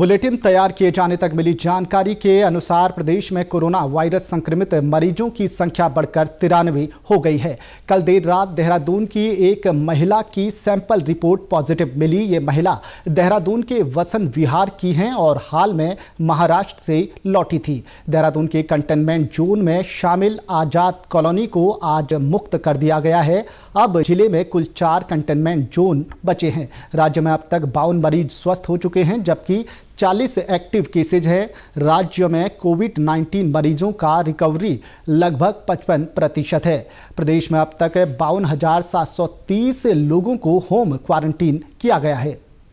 bulletin तैयार किए जाने तक मिली जानकारी के अनुसार प्रदेश में कोरोना वायरस संक्रमित मरीजों की संख्या बढ़कर तिरानवे हो गई है कल देर रात देहरादून की एक महिला की सैंपल रिपोर्ट पॉजिटिव मिली ये महिला देहरादून के वसन विहार की हैं और हाल में महाराष्ट्र से लौटी थी देहरादून के कंटेनमेंट जोन में शामिल आजाद कॉलोनी को आज मुक्त कर दिया गया है अब जिले में कुल चार कंटेनमेंट जोन बचे हैं राज्य में अब तक बावन मरीज स्वस्थ हो चुके हैं जबकि चालीस एक्टिव केसेज हैं राज्य में कोविड 19 मरीजों का रिकवरी लगभग 55 प्रतिशत है प्रदेश में अब तक बावन लोगों को होम क्वारंटीन किया गया है